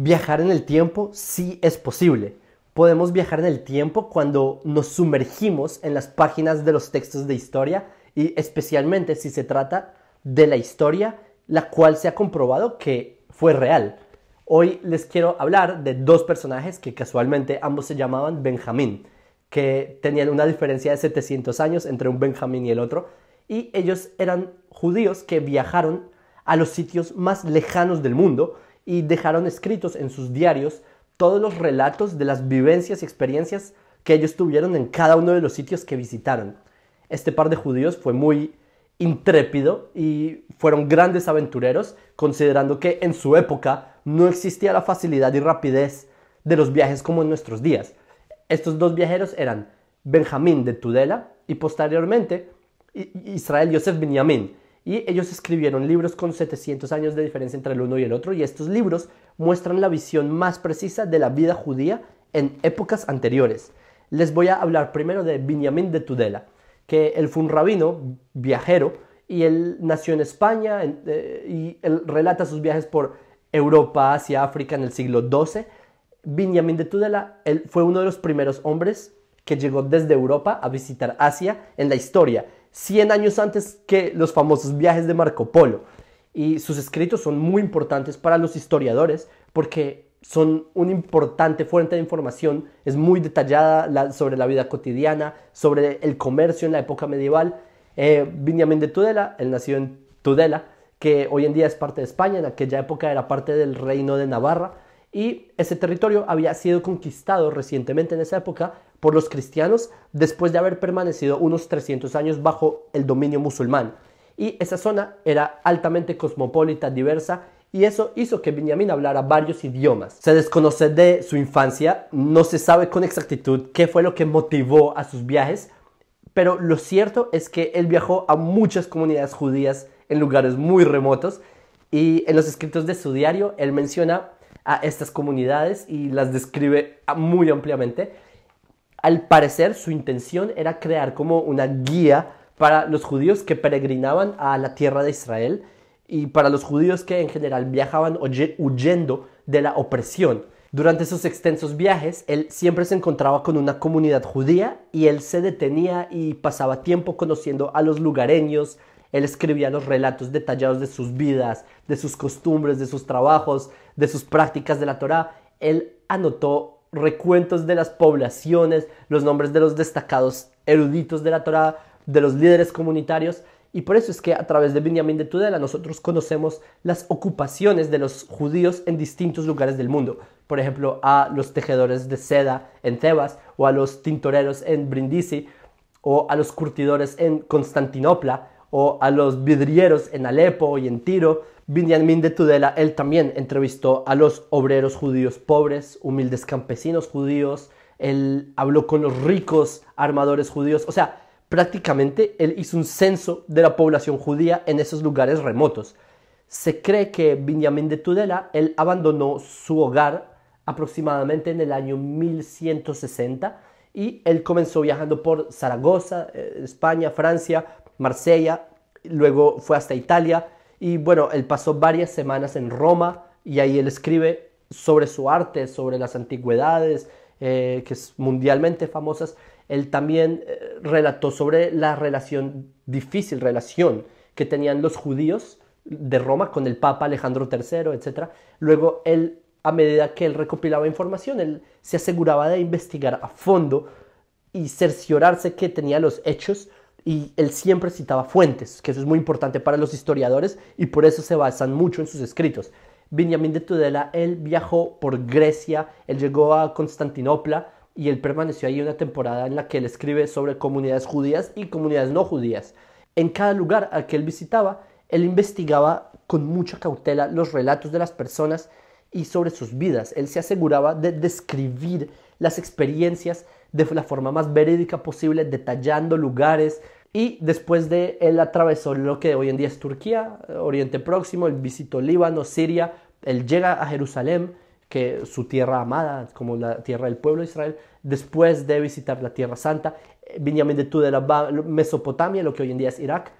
Viajar en el tiempo sí es posible. Podemos viajar en el tiempo cuando nos sumergimos en las páginas de los textos de historia y especialmente si se trata de la historia la cual se ha comprobado que fue real. Hoy les quiero hablar de dos personajes que casualmente ambos se llamaban Benjamín, que tenían una diferencia de 700 años entre un Benjamín y el otro, y ellos eran judíos que viajaron a los sitios más lejanos del mundo y dejaron escritos en sus diarios todos los relatos de las vivencias y experiencias que ellos tuvieron en cada uno de los sitios que visitaron. Este par de judíos fue muy intrépido y fueron grandes aventureros, considerando que en su época no existía la facilidad y rapidez de los viajes como en nuestros días. Estos dos viajeros eran Benjamín de Tudela y posteriormente Israel Yosef Benjamín y ellos escribieron libros con 700 años de diferencia entre el uno y el otro y estos libros muestran la visión más precisa de la vida judía en épocas anteriores. Les voy a hablar primero de Benjamín de Tudela, que él fue un rabino viajero y él nació en España eh, y él relata sus viajes por Europa, Asia, África en el siglo XII. Benjamín de Tudela fue uno de los primeros hombres que llegó desde Europa a visitar Asia en la historia 100 años antes que los famosos viajes de Marco Polo. Y sus escritos son muy importantes para los historiadores porque son una importante fuente de información, es muy detallada sobre la vida cotidiana, sobre el comercio en la época medieval. Eh, de Tudela, el nació en Tudela, que hoy en día es parte de España, en aquella época era parte del reino de Navarra, y ese territorio había sido conquistado recientemente en esa época por los cristianos después de haber permanecido unos 300 años bajo el dominio musulmán. Y esa zona era altamente cosmopolita, diversa, y eso hizo que Benjamín hablara varios idiomas. Se desconoce de su infancia, no se sabe con exactitud qué fue lo que motivó a sus viajes, pero lo cierto es que él viajó a muchas comunidades judías en lugares muy remotos y en los escritos de su diario él menciona a estas comunidades y las describe muy ampliamente al parecer su intención era crear como una guía para los judíos que peregrinaban a la tierra de Israel y para los judíos que en general viajaban huyendo de la opresión. Durante sus extensos viajes, él siempre se encontraba con una comunidad judía y él se detenía y pasaba tiempo conociendo a los lugareños, él escribía los relatos detallados de sus vidas, de sus costumbres, de sus trabajos, de sus prácticas de la Torá. Él anotó recuentos de las poblaciones, los nombres de los destacados eruditos de la Torá, de los líderes comunitarios. Y por eso es que a través de Benjamín de Tudela nosotros conocemos las ocupaciones de los judíos en distintos lugares del mundo. Por ejemplo, a los tejedores de seda en Tebas, o a los tintoreros en Brindisi, o a los curtidores en Constantinopla, o a los vidrieros en Alepo y en Tiro, Binyamin de Tudela, él también entrevistó a los obreros judíos pobres, humildes campesinos judíos, él habló con los ricos armadores judíos, o sea, prácticamente él hizo un censo de la población judía en esos lugares remotos. Se cree que Benjamín de Tudela, él abandonó su hogar aproximadamente en el año 1160 y él comenzó viajando por Zaragoza, eh, España, Francia, Marsella, luego fue hasta Italia y bueno, él pasó varias semanas en Roma y ahí él escribe sobre su arte, sobre las antigüedades, eh, que es mundialmente famosas. Él también eh, relató sobre la relación, difícil relación que tenían los judíos de Roma con el Papa Alejandro III, etc. Luego él, a medida que él recopilaba información, él se aseguraba de investigar a fondo y cerciorarse que tenía los hechos y él siempre citaba fuentes, que eso es muy importante para los historiadores y por eso se basan mucho en sus escritos. Benjamín de Tudela, él viajó por Grecia, él llegó a Constantinopla y él permaneció ahí una temporada en la que él escribe sobre comunidades judías y comunidades no judías. En cada lugar al que él visitaba, él investigaba con mucha cautela los relatos de las personas y sobre sus vidas. Él se aseguraba de describir las experiencias de la forma más verídica posible, detallando lugares, y después de él atravesó lo que hoy en día es Turquía, Oriente Próximo, él visitó Líbano, Siria, él llega a Jerusalén, que su tierra amada, como la tierra del pueblo de Israel, después de visitar la Tierra Santa, eh, Benjamín de la Mesopotamia, lo que hoy en día es Irak,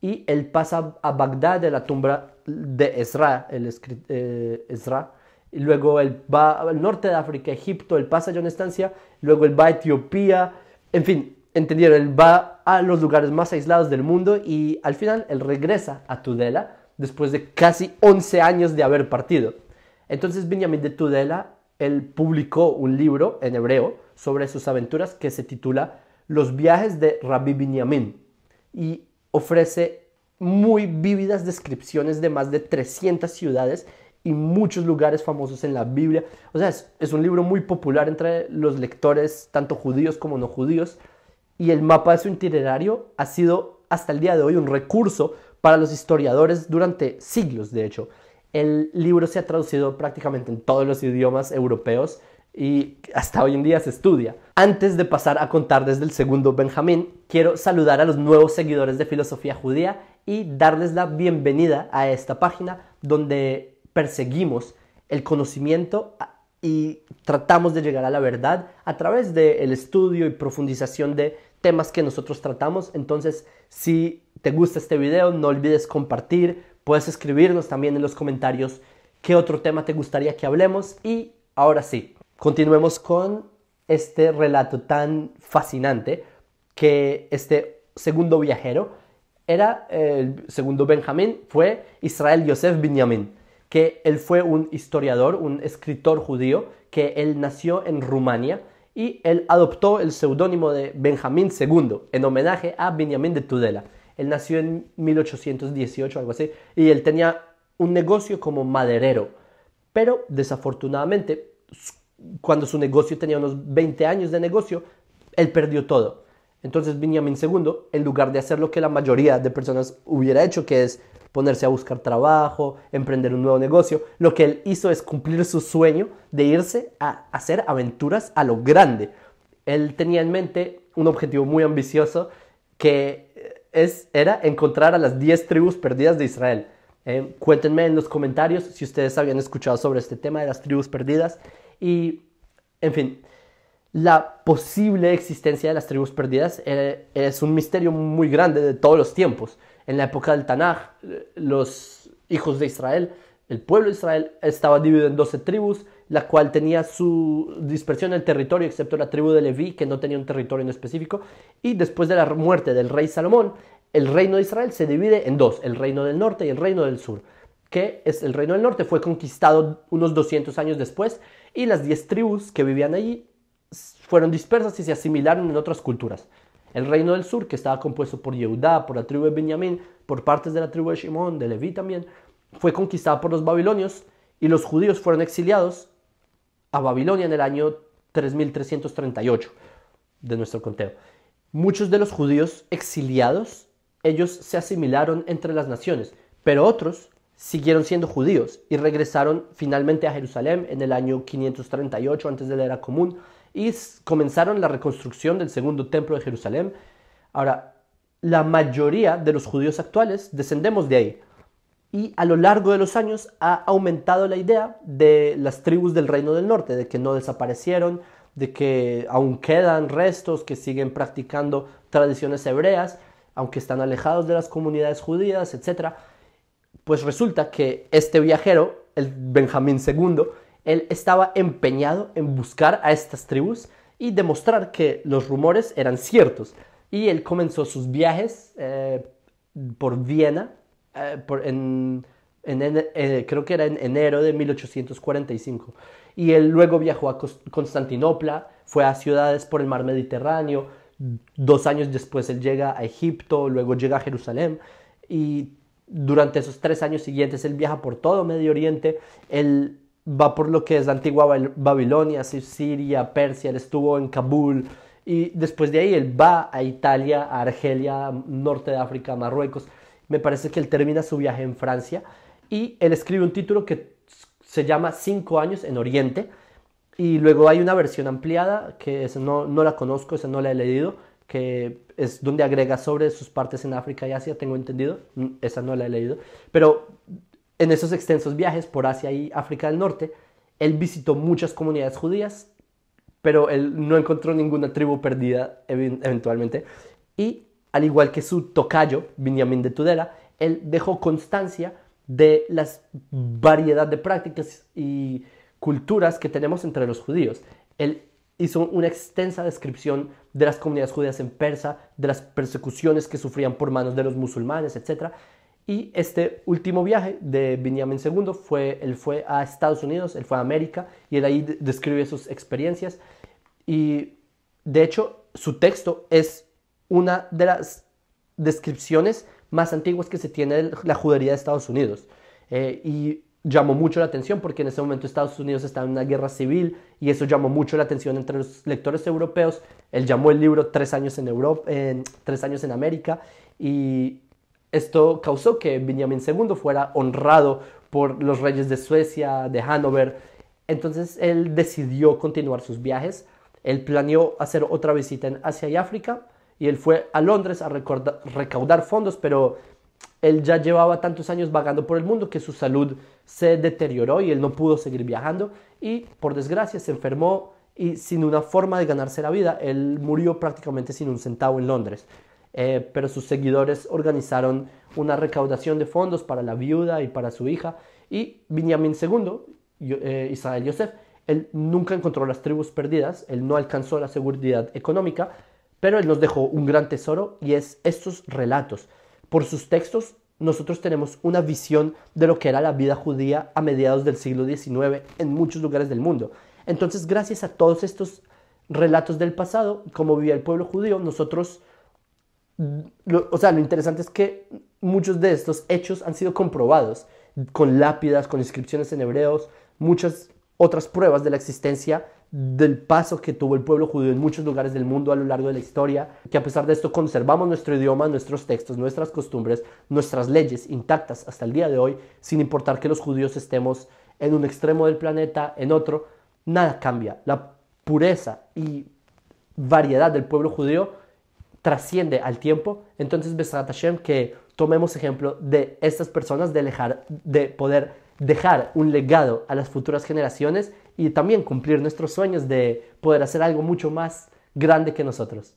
y él pasa a Bagdad de la tumba de Ezra, el eh, Ezra, y luego él va al norte de África, Egipto, él pasa a una estancia, luego él va a Etiopía, en fin, entendieron, él va a los lugares más aislados del mundo y al final él regresa a Tudela después de casi 11 años de haber partido. Entonces Benjamín de Tudela, él publicó un libro en hebreo sobre sus aventuras que se titula Los viajes de Rabbi Benjamín y ofrece muy vívidas descripciones de más de 300 ciudades y muchos lugares famosos en la Biblia. O sea, es un libro muy popular entre los lectores, tanto judíos como no judíos y el mapa de su itinerario ha sido hasta el día de hoy un recurso para los historiadores durante siglos, de hecho. El libro se ha traducido prácticamente en todos los idiomas europeos y hasta hoy en día se estudia. Antes de pasar a contar desde el segundo Benjamín, quiero saludar a los nuevos seguidores de Filosofía Judía y darles la bienvenida a esta página donde perseguimos el conocimiento y tratamos de llegar a la verdad a través del estudio y profundización de temas que nosotros tratamos. Entonces, si te gusta este video, no olvides compartir. Puedes escribirnos también en los comentarios qué otro tema te gustaría que hablemos. Y ahora sí, continuemos con este relato tan fascinante que este segundo viajero era el eh, segundo Benjamín, fue Israel Yosef Benjamín, que él fue un historiador, un escritor judío, que él nació en Rumania y él adoptó el seudónimo de Benjamín II en homenaje a Benjamín de Tudela. Él nació en 1818, algo así, y él tenía un negocio como maderero. Pero desafortunadamente, cuando su negocio tenía unos 20 años de negocio, él perdió todo. Entonces Benjamin II, en lugar de hacer lo que la mayoría de personas hubiera hecho, que es ponerse a buscar trabajo, emprender un nuevo negocio, lo que él hizo es cumplir su sueño de irse a hacer aventuras a lo grande. Él tenía en mente un objetivo muy ambicioso que eh, es, era encontrar a las 10 tribus perdidas de Israel. Eh, cuéntenme en los comentarios si ustedes habían escuchado sobre este tema de las tribus perdidas. Y, en fin, la posible existencia de las tribus perdidas eh, es un misterio muy grande de todos los tiempos. En la época del Tanaj, los hijos de Israel, el pueblo de Israel estaba dividido en 12 tribus, la cual tenía su dispersión en el territorio, excepto la tribu de Leví, que no tenía un territorio en específico. Y después de la muerte del rey Salomón, el reino de Israel se divide en dos, el reino del norte y el reino del sur que es el reino del norte, fue conquistado unos 200 años después y las 10 tribus que vivían allí fueron dispersas y se asimilaron en otras culturas. El reino del sur, que estaba compuesto por Yehudá, por la tribu de Benjamín, por partes de la tribu de Shimón, de Leví también, fue conquistado por los babilonios y los judíos fueron exiliados a Babilonia en el año 3338 de nuestro conteo. Muchos de los judíos exiliados, ellos se asimilaron entre las naciones, pero otros siguieron siendo judíos y regresaron finalmente a Jerusalén en el año 538 antes de la era común y comenzaron la reconstrucción del segundo templo de Jerusalén. Ahora, la mayoría de los judíos actuales descendemos de ahí. Y a lo largo de los años ha aumentado la idea de las tribus del reino del norte, de que no desaparecieron, de que aún quedan restos que siguen practicando tradiciones hebreas, aunque están alejados de las comunidades judías, etc. Pues resulta que este viajero, el Benjamín II, él estaba empeñado en buscar a estas tribus y demostrar que los rumores eran ciertos. Y él comenzó sus viajes eh, por Viena, eh, en, eh, creo que era en enero de 1845. Y él luego viajó a Constantinopla, fue a ciudades por el mar Mediterráneo, dos años después él llega a Egipto, luego llega a Jerusalén y durante esos tres años siguientes él viaja por todo Medio Oriente, él va por lo que es la antigua Babilonia, Siria, Persia, él estuvo en Kabul y después de ahí él va a Italia, a Argelia, norte de África, Marruecos. Me parece que él termina su viaje en Francia y él escribe un título que se llama Cinco años en Oriente y luego hay una versión ampliada que esa no, no la conozco, esa no la he leído, que es donde agrega sobre sus partes en África y Asia, tengo entendido, mm, esa no la he leído, pero en esos extensos viajes por Asia y África del Norte, él visitó muchas comunidades judías, pero él no encontró ninguna tribu perdida eventualmente. Y al igual que su tocayo, Benjamin de Tudela, él dejó constancia de la variedad de prácticas y culturas que tenemos entre los judíos. Él hizo una extensa descripción de las comunidades judías en Persa, de las persecuciones que sufrían por manos de los musulmanes, etc. Y este último viaje de Benjamin II fue, él fue a Estados Unidos, él fue a América y él ahí describe sus experiencias. Y de hecho, su texto es una de las descripciones más antiguas que se tiene de la judería de Estados Unidos. Eh, y llamó mucho la atención porque en ese momento Estados Unidos estaba en una guerra civil y eso llamó mucho la atención entre los lectores europeos. Él llamó el libro Tres años en Europa, Tres años en América y esto causó que Benjamin II fuera honrado por los reyes de Suecia, de Hannover. Entonces él decidió continuar sus viajes. Él planeó hacer otra visita en Asia y África y él fue a Londres a recaudar fondos, pero él ya llevaba tantos años vagando por el mundo que su salud se deterioró y él no pudo seguir viajando y por desgracia se enfermó y sin una forma de ganarse la vida, él murió prácticamente sin un centavo en Londres. Eh, pero sus seguidores organizaron una recaudación de fondos para la viuda y para su hija. Y Benjamin II, Isabel eh, Israel Yosef, él nunca encontró las tribus perdidas, él no alcanzó la seguridad económica, pero él nos dejó un gran tesoro y es estos relatos. Por sus textos nosotros tenemos una visión de lo que era la vida judía a mediados del siglo XIX en muchos lugares del mundo. Entonces, gracias a todos estos relatos del pasado, como vivía el pueblo judío, nosotros o sea, lo interesante es que muchos de estos hechos han sido comprobados con lápidas, con inscripciones en hebreos, muchas otras pruebas de la existencia del paso que tuvo el pueblo judío en muchos lugares del mundo a lo largo de la historia, que a pesar de esto conservamos nuestro idioma, nuestros textos, nuestras costumbres, nuestras leyes intactas hasta el día de hoy, sin importar que los judíos estemos en un extremo del planeta, en otro, nada cambia. La pureza y variedad del pueblo judío trasciende al tiempo, entonces Besrat Hashem que tomemos ejemplo de estas personas de, de poder dejar un legado a las futuras generaciones y también cumplir nuestros sueños de poder hacer algo mucho más grande que nosotros.